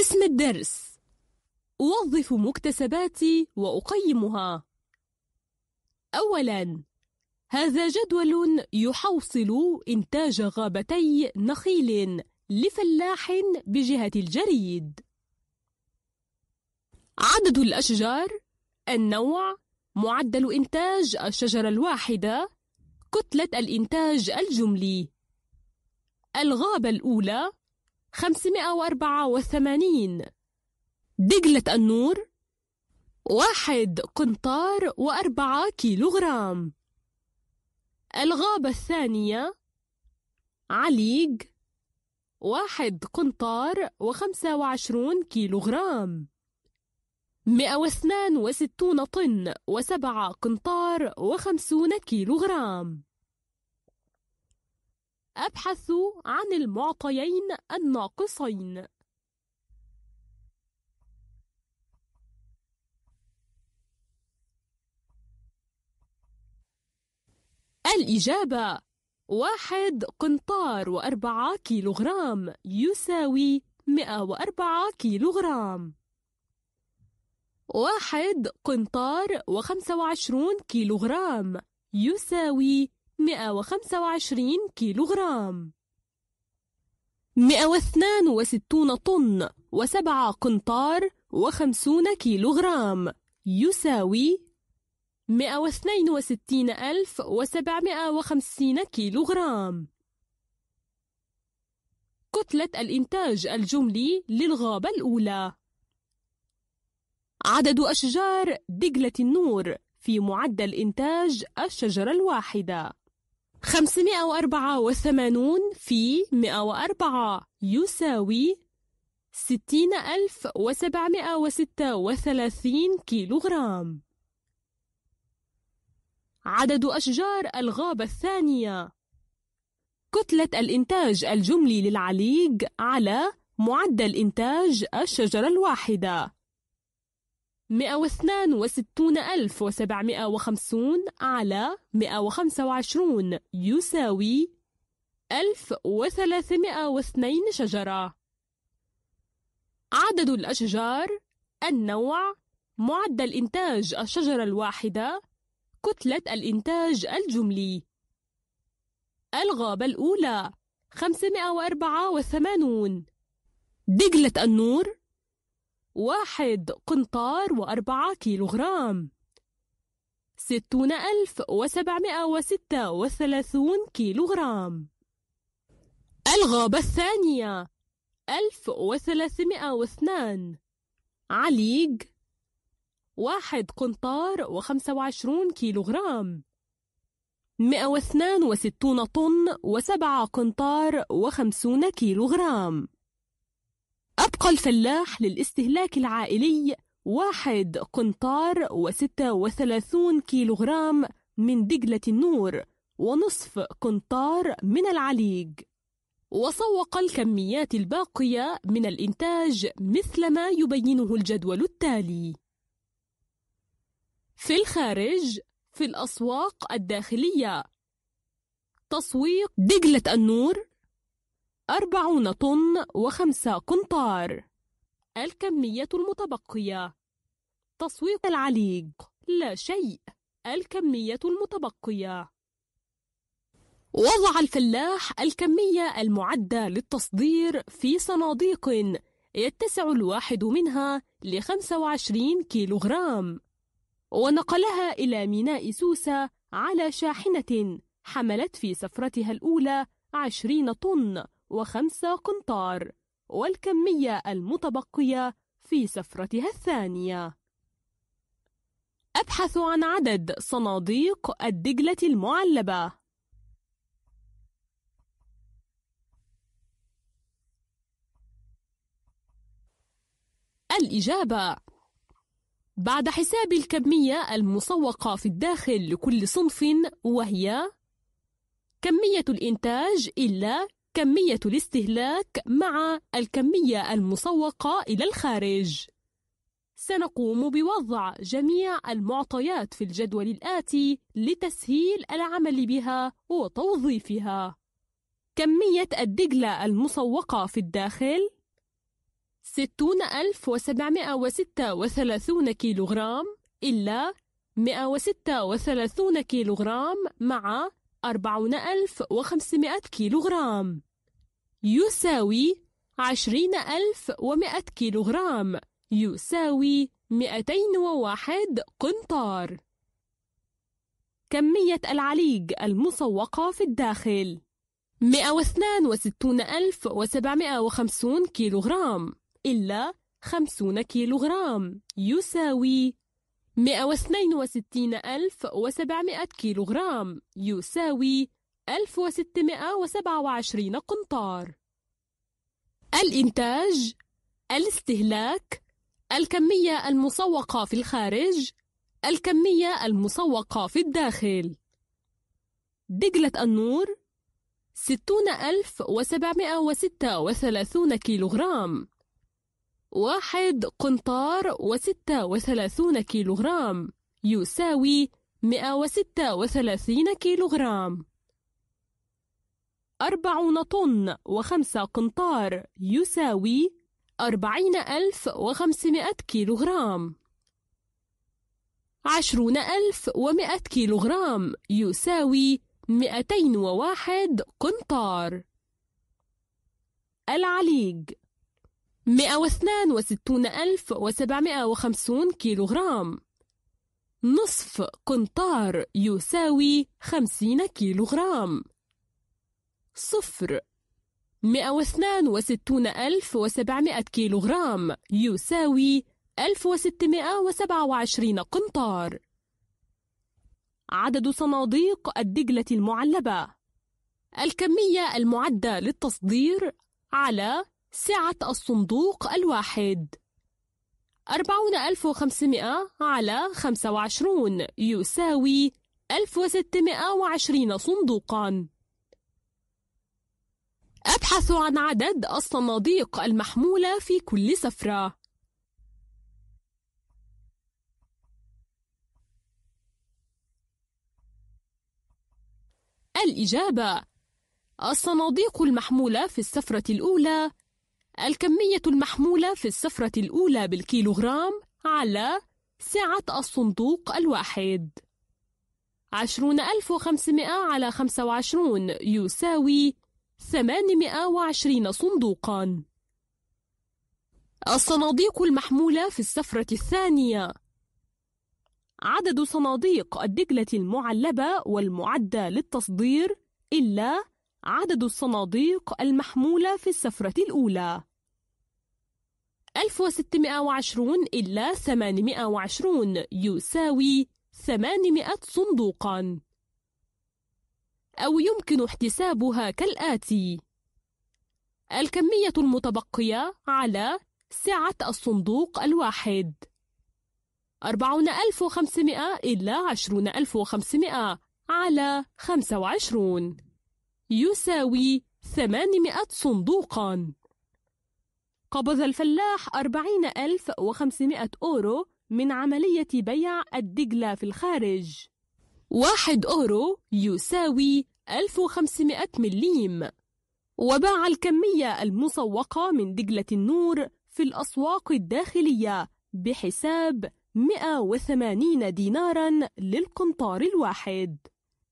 اسم الدرس أوظف مكتسباتي وأقيمها أولاً هذا جدول يحوصل إنتاج غابتي نخيل لفلاح بجهة الجريد عدد الأشجار النوع معدل إنتاج الشجرة الواحدة كتلة الإنتاج الجملي الغابة الأولى 584 دجلة النور واحد قنطار وأربعة كيلوغرام الغابة الثانية عليق واحد قنطار وخمسة وعشرون كيلوغرام مئة واثنان وستون طن وسبعة قنطار وخمسون كيلوغرام أبحث عن المعطيين الناقصين. الإجابة واحد قنطار وأربعة كيلوغرام يساوي مئة وأربعة كيلوغرام واحد قنطار وخمسة وعشرون كيلوغرام يساوي 125 كيلوغرام 162 طن و7 قنطار و50 كيلوغرام يساوي 162750 كيلوغرام كتلة الإنتاج الجملي للغابة الأولى عدد أشجار دجلة النور في معدل إنتاج الشجرة الواحدة 584 في 104 يساوي 60736 كيلوغرام عدد أشجار الغابة الثانية كتلة الإنتاج الجملي للعليق على معدل إنتاج الشجرة الواحدة 162750 على 125 يساوي 1302 شجرة عدد الأشجار النوع معدل إنتاج الشجرة الواحدة كتلة الإنتاج الجملي الغابة الأولى 584 دجلة النور واحد قنطار وأربعة كيلوغرام ستون ألف وسبعمائة وستة وثلاثون كيلوغرام الغابة الثانية ألف وثلاثمائة واثنان عليق واحد قنطار وخمسة وعشرون كيلوغرام مئة واثنان وستون طن وسبعة قنطار وخمسون كيلوغرام أبقى الفلاح للاستهلاك العائلي واحد قنطار وستة وثلاثون كيلوغرام من دجلة النور ونصف قنطار من العليق وسوق الكميات الباقية من الإنتاج مثل ما يبينه الجدول التالي في الخارج في الأسواق الداخلية تسويق دجلة النور أربعون طن وخمسة قنطار الكمية المتبقية تسويق العليق لا شيء الكمية المتبقية وضع الفلاح الكمية المعدة للتصدير في صناديق يتسع الواحد منها لخمسة وعشرين كيلوغرام ونقلها إلى ميناء سوسة على شاحنة حملت في سفرتها الأولى عشرين طن وخمسة قنطار والكمية المتبقية في سفرتها الثانية أبحث عن عدد صناديق الدجلة المعلبة الإجابة بعد حساب الكمية المسوقة في الداخل لكل صنف وهي كمية الإنتاج إلا كمية الاستهلاك مع الكمية المسوقة إلى الخارج. سنقوم بوضع جميع المعطيات في الجدول الآتي لتسهيل العمل بها وتوظيفها. كمية الدجلة المسوقة في الداخل 60736 كيلوغرام إلا 136 كيلوغرام مع 40500 كيلوغرام يساوي 20100 كيلوغرام يساوي 201 قنطار كمية العليج المسوقة في الداخل 162750 كيلوغرام إلا 50 كيلوغرام يساوي 162700 كيلوغرام يساوي 1627 قنطار الإنتاج الاستهلاك الكمية المسوقة في الخارج الكمية المسوقة في الداخل دجلة النور 60736 كيلوغرام واحد قنطار وستة وثلاثون كيلوغرام يساوي مئة وستة وثلاثين كيلوغرام أربعون طن وخمسة قنطار يساوي أربعين ألف وخمسمائة كيلوغرام عشرون ألف ومائة كيلوغرام يساوي مئتين وواحد قنطار العليق 162750 كيلوغرام نصف قنطار يساوي 50 كيلوغرام صفر 162700 كيلوغرام يساوي 1627 قنطار عدد صناديق الدجلة المعلبة الكمية المعدة للتصدير على سعة الصندوق الواحد 40500 على 25 يساوي 1620 صندوقا أبحث عن عدد الصناديق المحمولة في كل سفرة الإجابة الصناديق المحمولة في السفرة الأولى الكمية المحمولة في السفرة الأولى بالكيلوغرام على سعة الصندوق الواحد عشرون ألف وخمسمائة على خمسة وعشرون يساوي ثمانمائة وعشرين صندوقا الصناديق المحمولة في السفرة الثانية عدد صناديق الدجلة المعلبة والمعدة للتصدير إلا عدد الصناديق المحمولة في السفرة الأولى 1620 إلى 820 يساوي 800 صندوقا أو يمكن احتسابها كالآتي الكمية المتبقية على سعة الصندوق الواحد 40500 إلى 20500 على 25 يساوي 800 صندوقا قبض الفلاح 40500 أورو من عملية بيع الدجلة في الخارج 1 أورو يساوي 1500 مليم وباع الكمية المسوقة من دجلة النور في الأسواق الداخلية بحساب 180 دينارا للقنطار الواحد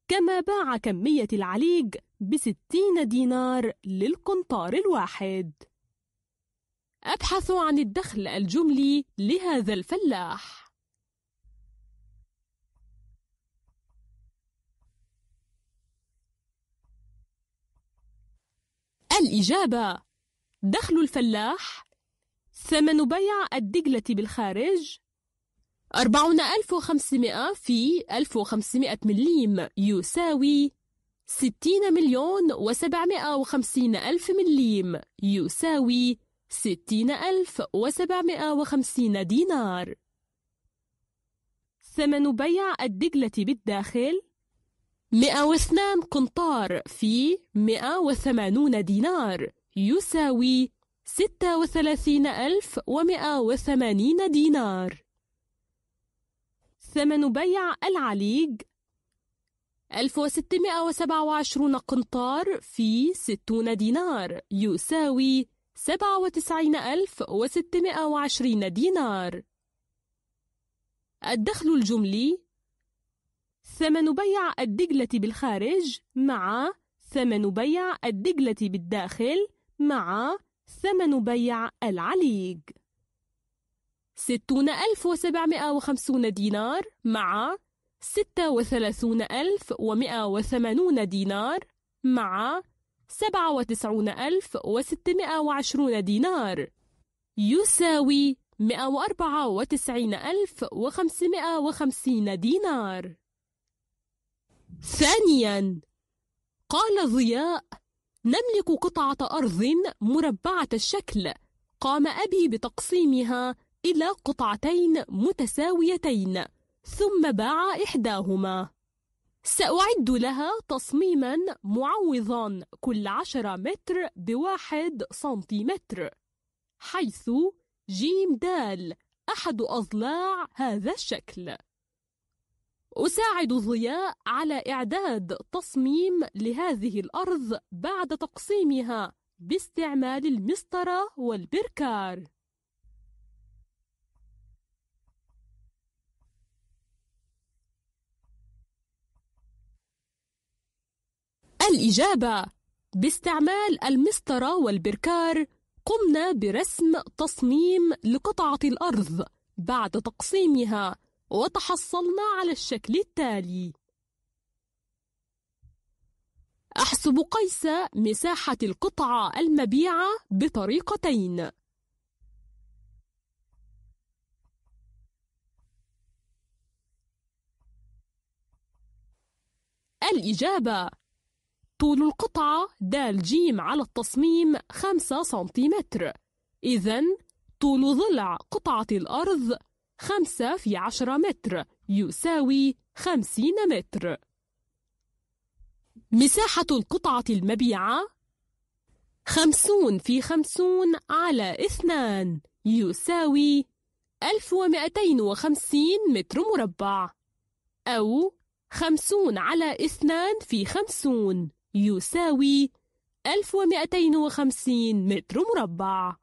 كما باع كمية العليق بستين دينار للقنطار الواحد أبحث عن الدخل الجملي لهذا الفلاح الإجابة دخل الفلاح ثمن بيع الدجلة بالخارج 40500 في 1500 مليم يساوي 60 مليون و750 ألف مليم يساوي 60750 دينار ثمن بيع الدجلة بالداخل 102 قنطار في 180 دينار يساوي 36180 دينار ثمن بيع العليق 1627 قنطار في 60 دينار يساوي 97620 دينار الدخل الجملي ثمن بيع الدجلة بالخارج مع ثمن بيع الدجلة بالداخل مع ثمن بيع العليق 60750 دينار مع ستة وثلاثون ألف ومئة وثمانون دينار مع سبعة وتسعون ألف وستمائة وعشرون دينار يساوي مئة وأربعة وتسعين ألف وخمسمائة وخمسين دينار ثانياً قال ضياء نملك قطعة أرض مربعة الشكل قام أبي بتقسيمها إلى قطعتين متساويتين ثم باع إحداهما سأعد لها تصميما معوضا كل عشرة متر بواحد سنتيمتر حيث جيم دال أحد أضلاع هذا الشكل أساعد ضياء على إعداد تصميم لهذه الأرض بعد تقسيمها باستعمال المسطرة والبركار الإجابة باستعمال المسطرة والبركار قمنا برسم تصميم لقطعة الأرض بعد تقسيمها وتحصلنا على الشكل التالي أحسب قيس مساحة القطعة المبيعة بطريقتين الإجابة طول القطعة د ج على التصميم 5 سنتيمتر إذا طول ضلع قطعة الأرض 5 في 10 متر يساوي 50 متر مساحة القطعة المبيعة 50 في 50 على 2 يساوي 1250 متر مربع أو 50 على 2 في 50 يساوي 1250 متر مربع